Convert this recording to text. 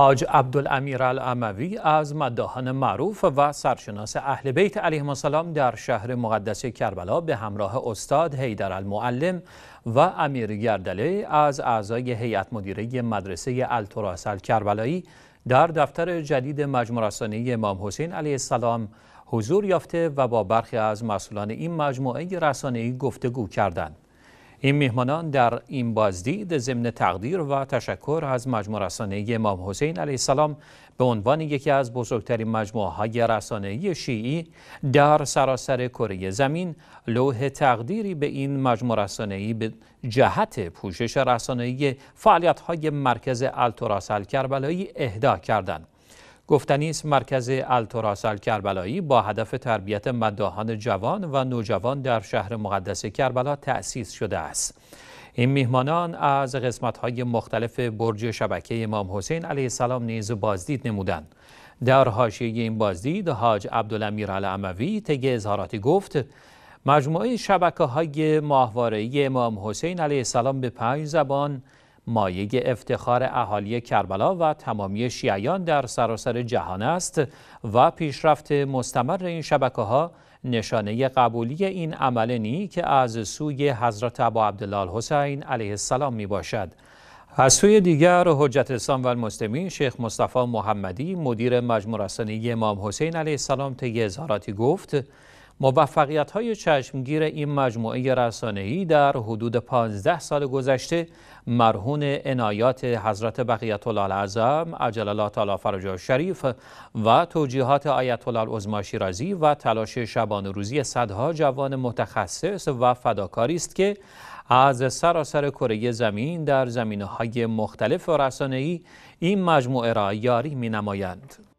حاج عبدالامیر العموی از مداهان معروف و سرشناس اهل بیت علیه السلام در شهر مقدس کربلا به همراه استاد حیدر المعلم و امیر گردله از اعضای هیئت مدیره مدرسه التراسل کربلایی در دفتر جدید مجموع رسانی امام حسین علیه السلام حضور یافته و با برخی از مسئولان این مجموعه رسانه‌ای گفتگو کردند. این مهمانان در این بازدید ضمن تقدیر و تشکر از مجموع رسانه امام حسین علیه السلام به عنوان یکی از بزرگترین مجموعه های رسانه شیعی در سراسر کره زمین لوح تقدیری به این مجموع رسانه‌ای به جهت پوشش فعالیت های مرکز التراس کربلایی اهدا کردند گفتنی است مرکز التراس کربلایی با هدف تربیت مداهان جوان و نوجوان در شهر مقدس کربلا تأسیس شده است این میهمانان از قسمت‌های مختلف برج شبکه امام حسین علیه السلام نیز بازدید نمودند در حاشیه این بازدید حاج عبدالامیر العموی طی اظهاراتی گفت مجموعه شبکه های ماهواره امام حسین علیه السلام به پنج زبان مایه افتخار اهالی کربلا و تمامی شیعیان در سراسر جهان است و پیشرفت مستمر این شبکه ها نشانه قبولی این عمل نی که از سوی حضرت ابا عبدالله حسین علیه السلام می باشد. از سوی دیگر حجت اسلام و المسلمین شیخ مصطفی محمدی مدیر مجموع رسانی امام حسین علیه السلام طی اظهاراتی گفت موفقیت های چشمگیر این مجموعه رسانه‌ای در حدود 15 سال گذشته مرهون انایات حضرت بقیت الله اعظم عجل الله تعالی شریف و توجیهات آیت الله شیرازی و تلاش شبان روزی صدها جوان متخصص و فداکاری است که از سراسر کره زمین در زمینه های مختلف رسانه‌ای این مجموعه را یاری می نمایند.